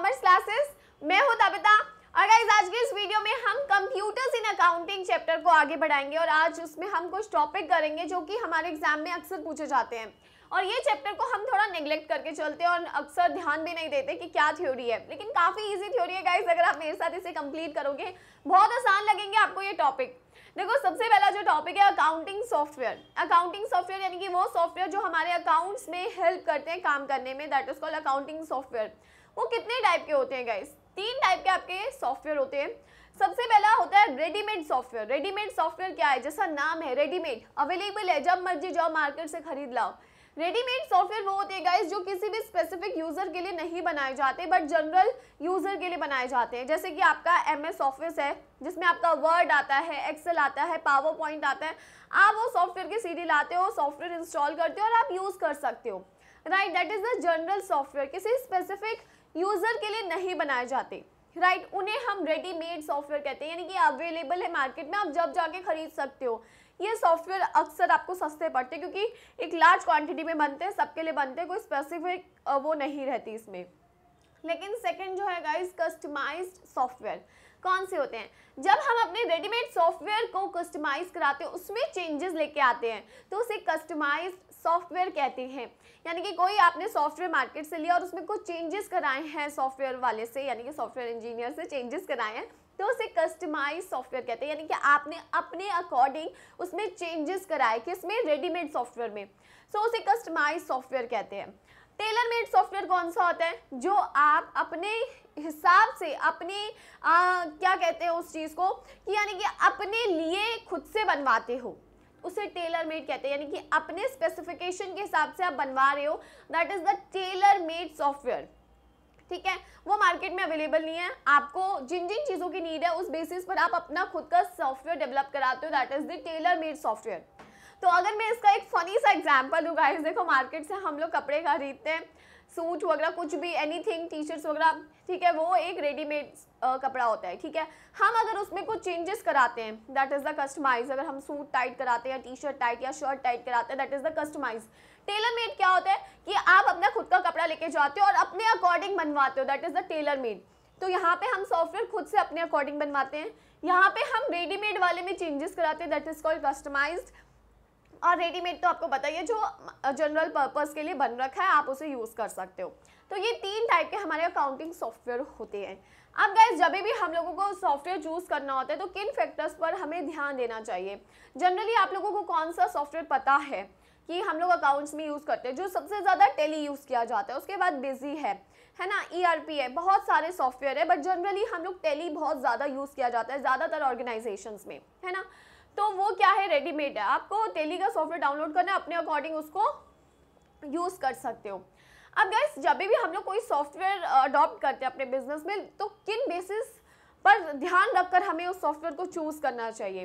commerce classes मैं हूं तबिता और गाइज आज के इस वीडियो में हम कंप्यूटर्स इन अकाउंटिंग चैप्टर को आगे बढ़ाएंगे और आज उसमें हम कुछ टॉपिक करेंगे जो कि हमारे एग्जाम में अक्सर पूछे जाते हैं और ये चैप्टर को हम थोड़ा निगलेक्ट करके चलते हैं और अक्सर ध्यान भी नहीं देते कि क्या थ्योरी है लेकिन काफ़ी ईजी थ्योरी है गाइज अगर आप मेरे साथ इसे कंप्लीट करोगे बहुत आसान लगेंगे आपको ये टॉपिक देखो सबसे पहला जो टॉपिक है अकाउंटिंग सॉफ्टवेयर अकाउंटिंग सॉफ्टवेयर यानी कि वो सॉफ्टवेयर जो हमारे अकाउंट्स में हेल्प करते हैं काम करने में that is called accounting software वो कितने टाइप के होते हैं गाइस तीन टाइप के आपके सॉफ्टवेयर होते हैं सबसे पहला होता है रेडीमेड सॉफ्टवेयर रेडीमेड सॉफ्टवेयर क्या है जैसा नाम है रेडीमेड अवेलेबल है जब मर्जी जाओ मार्केट से खरीद लाओ रेडीमेड सॉफ्टवेयर वो होते हैं गाइस जो किसी भी स्पेसिफिक यूज़र के लिए नहीं बनाए जाते बट जनरल यूज़र के लिए बनाए जाते हैं जैसे कि आपका एमएस ऑफिस है जिसमें आपका वर्ड आता है एक्सेल आता है पावर पॉइंट आता है आप वो सॉफ्टवेयर की सीडी लाते हो सॉफ्टवेयर इंस्टॉल करते हो और आप यूज़ कर सकते हो right that is the general software किसी स्पेसिफिक यूज़र के लिए नहीं बनाए जाते राइट right, उन्हें हम रेडीमेड सॉफ्टवेयर कहते हैं यानी कि अवेलेबल है मार्केट में आप जब जाके खरीद सकते हो ये सॉफ्टवेयर अक्सर आपको सस्ते पड़ते हैं क्योंकि एक लार्ज क्वांटिटी में बनते हैं सबके लिए बनते हैं कोई स्पेसिफिक वो नहीं रहती इसमें लेकिन सेकंड जो है गाइस कस्टमाइज्ड सॉफ्टवेयर कौन से होते हैं जब हम अपने रेडीमेड सॉफ्टवेयर को कस्टमाइज कराते हैं उसमें चेंजेस लेके आते हैं तो उसे कस्टमाइज्ड सॉफ्टवेयर कहते हैं यानी कि कोई आपने सॉफ्टवेयर मार्केट से लिया और उसमें कुछ चेंजेस कराए हैं सॉफ्टवेयर वाले से यानी कि सॉफ्टवेयर इंजीनियर से चेंजेस कराए हैं तो उसे कस्टमाइज सॉफ्टवेयर कहते हैं यानी कि आपने अपने अकॉर्डिंग उसमें चेंजेस कराए कि इसमें रेडीमेड सॉफ्टवेयर में सो so, उसे कस्टमाइज सॉफ्टवेयर कहते हैं टेलर मेड सॉफ्टवेयर कौन सा होता है जो आप अपने हिसाब से अपने आ, क्या कहते हैं उस चीज़ को कि यानी कि अपने लिए खुद से बनवाते हो उसे टेलर मेड कहते हैं यानी कि अपने स्पेसिफिकेशन के हिसाब से आप बनवा रहे हो that is the tailor made software ठीक है वो मार्केट में अवेलेबल नहीं है आपको जिन जिन चीज़ों की नीड है उस बेसिस पर आप अपना खुद का सॉफ्टवेयर डेवलप कराते हो that is the tailor made software तो अगर मैं इसका एक फ़नी सा एग्जाम्पल दूँ गाइस देखो मार्केट से हम लोग कपड़े खरीदते हैं सूट वगैरह कुछ भी एनीथिंग टी शर्ट्स वगैरह ठीक है वो एक रेडीमेड कपड़ा होता है ठीक है हम अगर उसमें कुछ चेंजेस कराते हैं दैट इज़ द कस्टमाइज अगर हम सूट टाइट कराते हैं या टी शर्ट टाइट या शर्ट टाइट कराते हैं that is the customise tailor made क्या होता है कि आप अपना खुद का कपड़ा लेके जाते हो और अपने अकॉर्डिंग बनवाते हो that is the tailor made तो यहाँ पे हम सॉफ्टवेयर खुद से अपने अकॉर्डिंग बनवाते हैं यहाँ पे हम रेडीमेड वाले में चेंजेस कराते हैं दैट इज़ कॉल्ड कस्टमाइज्ड और रेडीमेड तो आपको बताइए जो जनरल पर्पज़ के लिए बन रखा है आप उसे यूज़ कर सकते हो तो ये तीन टाइप के हमारे अकाउंटिंग सॉफ्टवेयर होते हैं अब गाइज जब भी हम लोगों को सॉफ्टवेयर चूज़ करना होता है तो किन फैक्टर्स पर हमें ध्यान देना चाहिए जनरली आप लोगों को कौन सा सॉफ्टवेयर पता है कि हम लोग अकाउंट्स में यूज़ करते हैं जो सबसे ज़्यादा टेली यूज़ किया जाता है उसके बाद बिजी है है ना ईआरपी e है बहुत सारे सॉफ्टवेयर है बट जनरली हम लोग टेली बहुत ज़्यादा यूज़ किया जाता है ज़्यादातर ऑर्गेनाइजेशंस में है ना तो वो क्या है रेडीमेड है आपको टेली का सॉफ्टवेयर डाउनलोड करना अपने अकॉर्डिंग उसको यूज़ कर सकते हो अब गैस जब भी हम लोग कोई सॉफ्टवेयर अडॉप्ट करते हैं अपने बिजनेस में तो किन बेसिस पर ध्यान रखकर हमें उस सॉफ्टवेयर को चूज़ करना चाहिए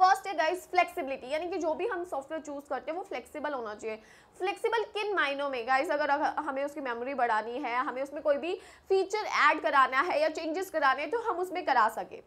फर्स्ट है गाइस फ्लेक्सिबिलिटी यानी कि जो भी हम सॉफ्टवेयर चूज़ करते हैं वो फ्लेक्सिबल होना चाहिए फ्लेक्सिबल किन मायनों में गाइस अगर हमें उसकी मेमोरी बढ़ानी है हमें उसमें कोई भी फीचर ऐड कराना है या चेंजेस कराने हैं तो हम उसमें करा सकें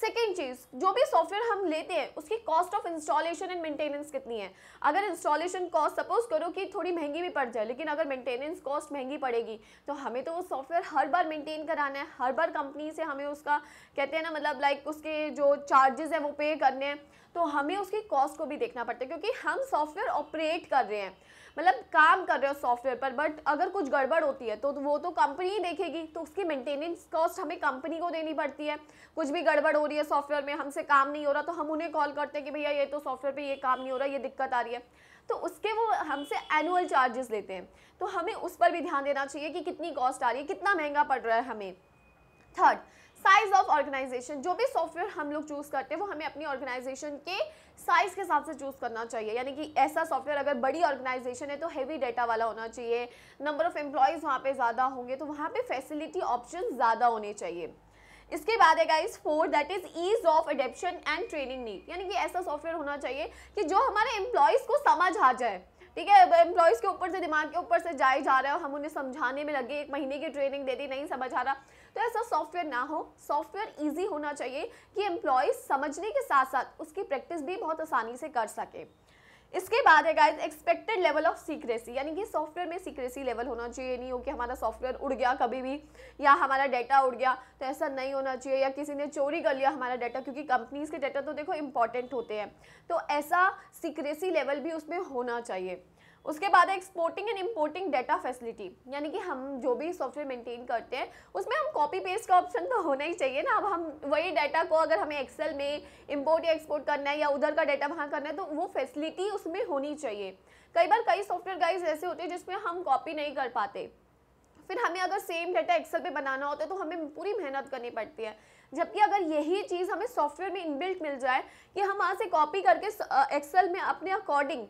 सेकेंड चीज़ जो भी सॉफ्टवेयर हम लेते हैं उसकी cost of installation and maintenance कितनी है अगर इंस्टॉलेशन कॉस्ट सपोज करो कि थोड़ी महंगी भी पड़ जाए लेकिन अगर मेंटेनेंस कॉस्ट महंगी पड़ेगी तो हमें तो वो सॉफ्टवेयर हर बार मेंटेन कराना है हर बार कंपनी से हमें उसका कहते हैं ना मतलब लाइक उसके जो चार्जेस हैं वो पे करने हैं तो हमें उसकी कॉस्ट को भी देखना पड़ता है क्योंकि हम सॉफ्टवेयर ऑपरेट कर रहे हैं मतलब काम कर रहे हो सॉफ्टवेयर पर बट अगर कुछ गड़बड़ होती है तो वो तो कंपनी ही देखेगी तो उसकी मेंटेनेंस कॉस्ट हमें कंपनी को देनी पड़ती है कुछ भी गड़बड़ हो रही है सॉफ्टवेयर में हमसे काम नहीं हो रहा तो हम उन्हें कॉल करते हैं कि भैया ये तो सॉफ्टवेयर पर ये काम नहीं हो रहा ये दिक्कत आ रही है तो उसके वो हमसे एनुअल चार्जेस लेते हैं तो हमें उस पर भी ध्यान देना चाहिए कि कितनी कॉस्ट आ रही है कितना महंगा पड़ रहा है हमें थर्ड साइज ऑफ ऑर्गेनाइजेशन जो भी सॉफ्टवेयर हम लोग चूज़ करते हैं वो हमें अपनी ऑर्गेनाइजेशन के साइज़ के हिसाब से चूज़ करना चाहिए यानी कि ऐसा सॉफ्टवेयर अगर बड़ी ऑर्गेनाइजेशन है तो हैवी डेटा वाला होना चाहिए नंबर ऑफ़ एम्प्लॉयज़ वहाँ पे ज़्यादा होंगे तो वहाँ पे फैसिलिटी ऑप्शन ज़्यादा होने चाहिए इसके बाद है guys four that is ease of adoption and training need यानी कि ऐसा सॉफ्टवेयर होना चाहिए कि जो हमारे एम्प्लॉयज़ को समझ आ जाए ठीक है एम्प्लॉयज़ के ऊपर से दिमाग के ऊपर से जाए जा रहा है और हम उन्हें समझाने में लगे एक महीने की ट्रेनिंग दे दी नहीं समझ आ रहा तो ऐसा सॉफ्टवेयर ना हो सॉफ्टवेयर ईजी होना चाहिए कि एम्प्लॉयज़ समझने के साथ साथ उसकी प्रैक्टिस भी बहुत आसानी से कर सके इसके बाद है guys expected level of secrecy यानी कि सॉफ्टवेयर में सीक्रेसी लेवल होना चाहिए नहीं हो कि हमारा सॉफ्टवेयर उड़ गया कभी भी या हमारा डाटा उड़ गया तो ऐसा नहीं होना चाहिए या किसी ने चोरी कर लिया हमारा डाटा क्योंकि कंपनीज़ के डाटा तो देखो इंपॉर्टेंट होते हैं तो ऐसा सीक्रेसी लेवल भी उसमें होना चाहिए उसके बाद exporting and importing data facility यानी कि हम जो भी सॉफ्टवेयर मेंटेन करते हैं उसमें हम कॉपी पेस्ट का ऑप्शन तो होना ही चाहिए ना अब हम वही डाटा को अगर हमें एक्सेल में इम्पोर्ट या एक्सपोर्ट करना है या उधर का डाटा वहाँ करना है तो वो फैसिलिटी उसमें होनी चाहिए कई बार कई सॉफ्टवेयर गाइज ऐसे होते हैं जिसमें हम कॉपी नहीं कर पाते फिर हमें अगर सेम डाटा एक्सेल पर बनाना होता है तो हमें पूरी मेहनत करनी पड़ती है जबकि अगर यही चीज़ हमें सॉफ्टवेयर में इनबिल्ट मिल जाए कि हम वहाँ से कॉपी करके एक्सेल में अपने अकॉर्डिंग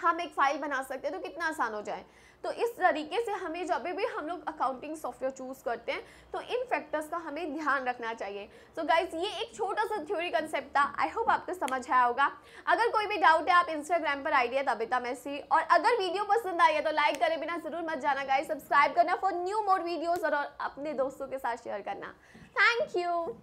हम एक फ़ाइल बना सकते हैं तो कितना आसान हो जाए तो इस तरीके से हमें जब भी हम लोग अकाउंटिंग सॉफ्टवेयर चूज़ करते हैं तो इन फैक्टर्स का हमें ध्यान रखना चाहिए सो so गाइज ये एक छोटा सा थ्योरी कंसेप्ट था आई होप आपको समझ आया होगा अगर कोई भी डाउट है आप इंस्टाग्राम पर आइडिया तबिता मैसी और अगर वीडियो पसंद आई है तो लाइक करें बिना ज़रूर मत जाना गाइज सब्सक्राइब करना फॉर न्यू मोर वीडियोज़ और अपने दोस्तों के साथ शेयर करना थैंक यू